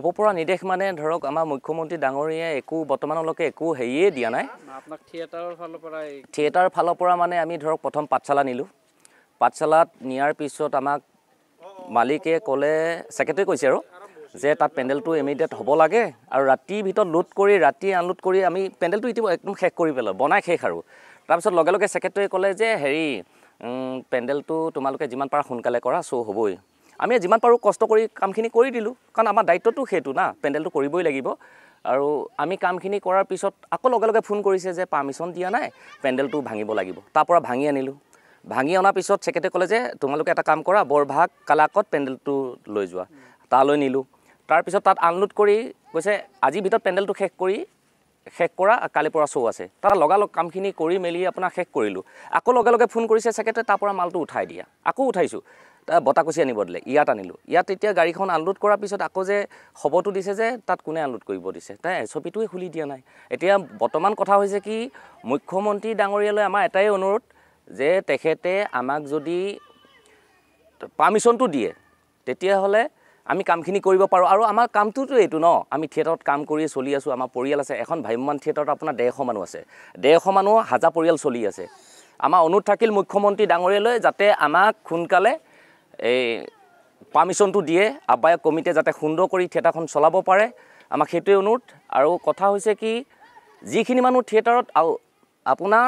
উপপৰা নিৰ্দেশ মানে ধৰক আমাৰ মুখ্যমন্ত্ৰী ডাঙৰীয়াই একো বৰ্তমানলৈকে একো হেৰিয়ে দিয়া নাই থিয়েটাৰৰ ফালৰ পৰা মানে আমি ধৰক প্ৰথম পাঠশালা নিলোঁ পাঠশালাত নিয়াৰ পিছত আমাক মালিকে ক'লে ছেক্ৰেটেৰী কৈছে আৰু যে তাত পেণ্ডেলটো ইমিডিয়েট হ'ব লাগে আৰু ৰাতিৰ ভিতৰত লোড কৰি ৰাতি আনলোড কৰি আমি পেণ্ডেলটো ইতিম একদম শেষ কৰি পেলাওঁ বনাই শেষ আৰু তাৰপিছত লগে লগে ছেক্ৰেটৰীয়ে ক'লে যে হেৰি পেণ্ডেলটো তোমালোকে যিমান পাৰা সোনকালে কৰা চ' হ'বই আমি যিমান পাৰোঁ কষ্ট কৰি কামখিনি কৰি দিলোঁ কাৰণ আমাৰ দায়িত্বটো সেইটো না পেণ্ডেলটো কৰিবই লাগিব আৰু আমি কামখিনি কৰাৰ পিছত আকৌ লগে লগে ফোন কৰিছে যে পাৰ্মিশ্যন দিয়া নাই পেণ্ডেলটো ভাঙিব লাগিব তাৰ পৰা ভাঙি আনিলোঁ ভাঙি অনাৰ পিছত চেখেতে ক'লে যে তোমালোকে এটা কাম কৰা বৰভাগ কালাকত পেণ্ডেলটো লৈ যোৱা তালৈ নিলোঁ তাৰপিছত তাত আনলোড কৰি কৈছে আজিৰ ভিতৰত পেণ্ডেলটো শেষ কৰি শেষ কৰা কালি পৰা শ্ব' আছে তাত লগালগ কামখিনি কৰি মেলি আপোনাৰ শেষ কৰিলোঁ আকৌ লগে লগে ফোন কৰিছে চেখেতে তাৰ পৰা মালটো উঠাই দিয়া আকৌ উঠাইছোঁ বতাকুচি আনিব দিলে ইয়াত আনিলোঁ ইয়াত এতিয়া গাড়ীখন আনলোড কৰাৰ পিছত আকৌ যে খবৰটো দিছে যে তাত কোনে আনলোড কৰিব দিছে তাই এছ অ' পিটোৱে খুলি দিয়া নাই এতিয়া বৰ্তমান কথা হৈছে কি মুখ্যমন্ত্ৰী ডাঙৰীয়ালৈ আমাৰ এটাই অনুৰোধ যে তেখেতে আমাক যদি পাৰ্মিশ্যনটো দিয়ে তেতিয়াহ'লে আমি কামখিনি কৰিব পাৰোঁ আৰু আমাৰ কামটোতো এইটো ন আমি থিয়েটাৰত কাম কৰিয়ে চলি আছোঁ আমাৰ পৰিয়াল আছে এখন ভ্ৰাম্যমান থিয়েটাৰত আপোনাৰ ডেৰশ মানুহ আছে ডেৰশ মানুহ হাজাৰ পৰিয়াল চলি আছে আমাৰ অনুৰোধ থাকিল মুখ্যমন্ত্ৰী ডাঙৰীয়ালৈ যাতে আমাক সোনকালে এই পাৰ্মিশ্যনটো দিয়ে আহ্বায়ক কমিটিয়ে যাতে সুন্দৰ কৰি থিয়েটাৰখন চলাব পাৰে আমাক সেইটোৱে অনুৰোধ আৰু কথা হৈছে কি যিখিনি মানুহ থিয়েটাৰত আপোনাৰ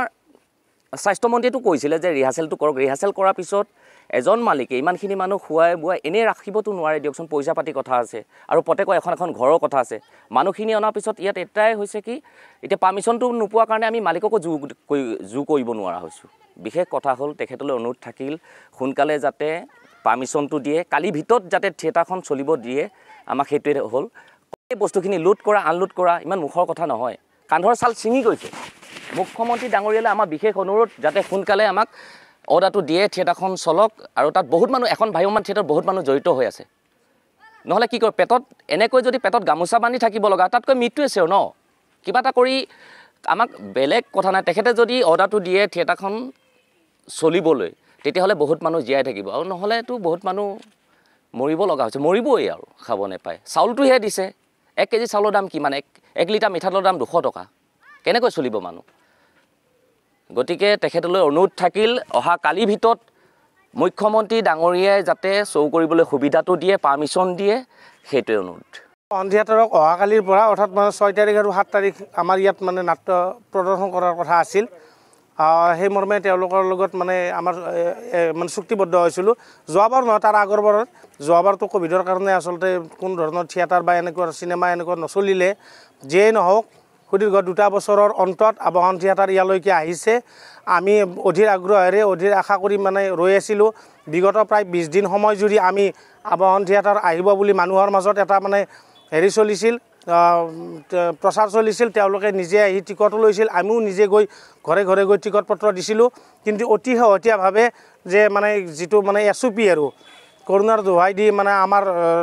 স্বাস্থ্যমন্ত্ৰীয়েতো কৈছিলে যে ৰিহাৰ্চেলটো কৰক ৰিহাৰ্চেল কৰাৰ পিছত এজন মালিকে ইমানখিনি মানুহ খুৱাই বোৱাই এনেই ৰাখিবতো নোৱাৰে দিয়কচোন পইচা পাতি কথা আছে আৰু প্ৰত্যেকৰ এখন এখন ঘৰৰ কথা আছে মানুহখিনি অনাৰ পিছত ইয়াত এটাই হৈছে কি এতিয়া পাৰ্মিশ্যনটো নোপোৱাৰ কাৰণে আমি মালিককো জো কৰি জু কৰিব নোৱাৰা হৈছোঁ বিশেষ কথা হ'ল তেখেতলৈ অনুৰোধ থাকিল সোনকালে যাতে পাৰ্মিশ্যনটো দিয়ে কালি ভিতৰত যাতে থিয়েটাৰখন চলিব দিয়ে আমাক সেইটোৱে হ'ল এই বস্তুখিনি লোড কৰা আনলোড কৰা ইমান মুখৰ কথা নহয় কান্ধৰ চাল ছিঙি গৈছে মুখ্যমন্ত্ৰী ডাঙৰীয়ালে আমাৰ বিশেষ অনুৰোধ যাতে সোনকালে আমাক অৰ্ডাৰটো দিয়ে থিয়েটাৰখন চলক আৰু তাত বহুত মানুহ এখন ভাইমান থিয়েটাৰত বহুত মানুহ জড়িত হৈ আছে নহ'লে কি কৰোঁ পেটত এনেকৈ যদি পেটত গামোচা বান্ধি থাকিব লগা তাতকৈ মৃত্যুৱে চেও ন কিবা এটা কৰি আমাক বেলেগ কথা নাই তেখেতে যদি অৰ্ডাৰটো দিয়ে থিয়েটাৰখন চলিবলৈ তেতিয়াহ'লে বহুত মানুহ জীয়াই থাকিব আৰু নহ'লেতো বহুত মানুহ মৰিব লগা হৈছে মৰিবই আৰু খাব নাপায় চাউলটোহে দিছে এক কেজি চাউলৰ দাম কিমান এক এক লিটাৰ মিঠাতেলৰ দাম দুশ টকা কেনেকৈ চলিব মানুহ গতিকে তেখেতলৈ অনুৰোধ থাকিল অহা কালিৰ ভিতৰত মুখ্যমন্ত্ৰী ডাঙৰীয়াই যাতে চৌ কৰিবলৈ সুবিধাটো দিয়ে পাৰ্মিশ্যন দিয়ে সেইটোৱে অনুৰোধ অন্ধিয়াতৰক অহাকালিৰ পৰা অৰ্থাৎ মানে ছয় তাৰিখ আৰু সাত তাৰিখ আমাৰ ইয়াত মানে নাট্য প্ৰদৰ্শন কৰাৰ কথা আছিল সেই মৰ্মে তেওঁলোকৰ লগত মানে আমাৰ মানে চুক্তিবদ্ধ হৈছিলোঁ যোৱাবাৰ নহয় তাৰ আগৰবাৰত যোৱাবাৰতো ক'ভিডৰ কাৰণে আচলতে কোনো ধৰণৰ থিয়েটাৰ বা এনেকুৱা চিনেমা এনেকুৱা নচলিলে যিয়েই নহওক সুদীৰ্ঘ দুটা বছৰৰ অন্তত আৱাহন থিয়েটাৰ ইয়ালৈকে আহিছে আমি অধীৰ আগ্ৰহেৰে অধীৰ আশা কৰি মানে ৰৈ আছিলোঁ বিগত প্ৰায় বিছ দিন সময় জুৰি আমি আৱাহন থিয়েটাৰ আহিব বুলি মানুহৰ মাজত এটা মানে হেৰি চলিছিল প্ৰচাৰ চলিছিল তেওঁলোকে নিজে আহি টিকট লৈছিল আমিও নিজে গৈ ঘৰে ঘৰে গৈ টিকট পত্ৰ দিছিলোঁ কিন্তু অতি শেহতীয়াভাৱে যে মানে যিটো মানে এছ অ' পি আৰু কৰোণাৰ দোহাই দি মানে আমাৰ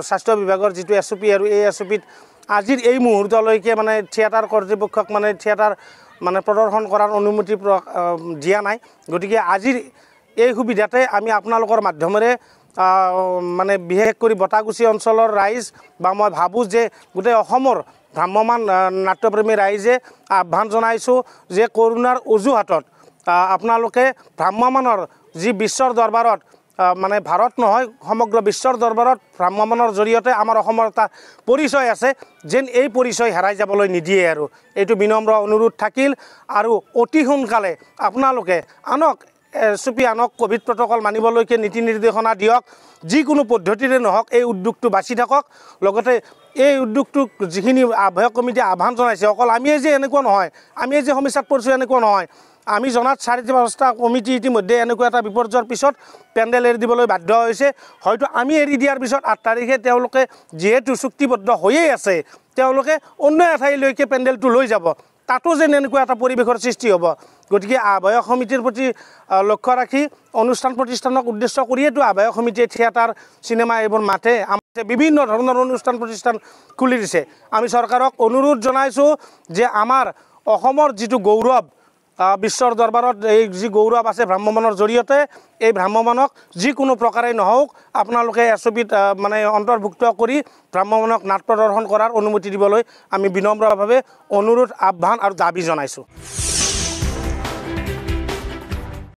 স্বাস্থ্য বিভাগৰ যিটো এছ অ' পি আৰু এই এছ অ' পিত আজিৰ এই মুহূৰ্তলৈকে মানে থিয়েটাৰ কৰ্তৃপক্ষক মানে থিয়েটাৰ মানে প্ৰদৰ্শন কৰাৰ অনুমতি দিয়া নাই গতিকে আজিৰ এই সুবিধাতে আমি আপোনালোকৰ মাধ্যমেৰে মানে বিশেষ কৰি বতাগুচি অঞ্চলৰ ৰাইজ বা মই ভাবোঁ যে গোটেই অসমৰ ভ্ৰাম্যমান নাট্যপ্ৰেমী ৰাইজে আহ্বান জনাইছোঁ যে কৰোণাৰ অজুহাতত আপোনালোকে ভ্ৰাম্যমানৰ যি বিশ্বৰ দৰবাৰত মানে ভাৰত নহয় সমগ্ৰ বিশ্বৰ দৰবাৰত ভ্ৰাম্যমানৰ জৰিয়তে আমাৰ অসমৰ এটা পৰিচয় আছে যেন এই পৰিচয় হেৰাই যাবলৈ নিদিয়ে আৰু এইটো বিনম্ৰ অনুৰোধ থাকিল আৰু অতি সোনকালে আপোনালোকে আনক এছ আনক কোভিড প্ৰটকল মানিবলৈকে নীতি নিৰ্দেশনা দিয়ক যিকোনো পদ্ধতিৰে নহওক এই উদ্যোগটো বাচি থাকক লগতে এই উদ্যোগটোক যিখিনি আহ্বায়ক কমিটিয়ে আহ্বান জনাইছে অকল আমিয়ে যে এনেকুৱা নহয় আমিয়ে যে সমস্যাত পৰিছোঁ এনেকুৱা নহয় আমি জনাত চাৰি পাঁচটা কমিটি ইতিমধ্যে এনেকুৱা এটা বিপৰ্যয়ৰ পিছত পেণ্ডেল এৰি দিবলৈ বাধ্য হৈছে হয়তো আমি এৰি দিয়াৰ পিছত আঠ তাৰিখে তেওঁলোকে যিহেতু চুক্তিবদ্ধ হৈয়ে আছে তেওঁলোকে অন্য এঠাইলৈকে পেণ্ডেলটো লৈ যাব তাতো যেন এনেকুৱা এটা পৰিৱেশৰ সৃষ্টি হ'ব গতিকে আহ্বায়ক সমিতিৰ প্ৰতি লক্ষ্য ৰাখি অনুষ্ঠান প্ৰতিষ্ঠানক উদ্দেশ্য কৰিয়েইতো আহ্বায়ক সমিতিয়ে থিয়েটাৰ চিনেমা এইবোৰ মাতে আমাৰ বিভিন্ন ধৰণৰ অনুষ্ঠান প্ৰতিষ্ঠান খুলি দিছে আমি চৰকাৰক অনুৰোধ জনাইছোঁ যে আমাৰ অসমৰ যিটো গৌৰৱ বিশ্বৰ দৰবাৰত এই যি গৌৰৱ আছে ভ্ৰাম্যমানৰ জৰিয়তে এই ভ্ৰাম্যমানক যিকোনো প্ৰকাৰে নহওক আপোনালোকে এছ অ' পিত মানে অন্তৰ্ভুক্ত কৰি ভ্ৰাম্যমানক নাট প্ৰদৰ্শন কৰাৰ অনুমতি দিবলৈ আমি বিনম্ৰভাৱে অনুৰোধ আহ্বান আৰু দাবী জনাইছোঁ